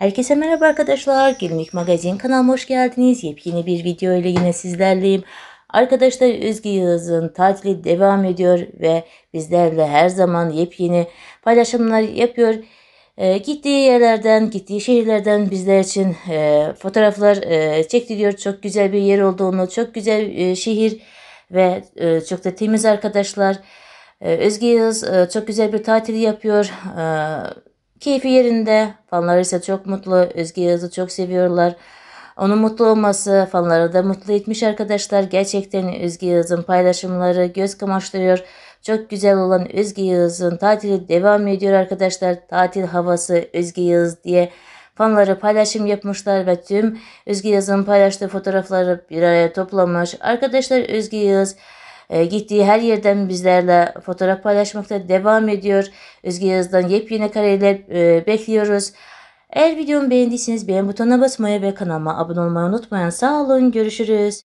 Herkese merhaba arkadaşlar. Gelinlik Magazin kanalıma hoş geldiniz. Yepyeni bir video ile yine sizlerleyim. Arkadaşlar Özge Yağız'ın tatili devam ediyor ve bizlerle her zaman yepyeni paylaşımlar yapıyor. E, gittiği yerlerden, gittiği şehirlerden bizler için e, fotoğraflar e, çektiriyor. Çok güzel bir yer olduğunu, çok güzel e, şehir ve e, çok da temiz arkadaşlar. E, Özge Yağız e, çok güzel bir tatil yapıyor. E, Keyfi yerinde. Fanları ise çok mutlu. Özge Yağız'ı çok seviyorlar. Onun mutlu olması fanları da mutlu etmiş arkadaşlar. Gerçekten Özge Yağız'ın paylaşımları göz kamaştırıyor. Çok güzel olan Özge Yağız'ın tatili devam ediyor arkadaşlar. Tatil havası Özge Yağız diye fanları paylaşım yapmışlar ve tüm Özge Yağız'ın paylaştığı fotoğrafları bir araya toplamış. Arkadaşlar Özge Yağız ee, gittiği her yerden bizlerle fotoğraf paylaşmakta devam ediyor. Özge Yaz'dan yepyeni kareler e, bekliyoruz. Eğer videomu beğendiyseniz beğen butonuna basmayı ve kanalıma abone olmayı unutmayın. Sağ olun görüşürüz.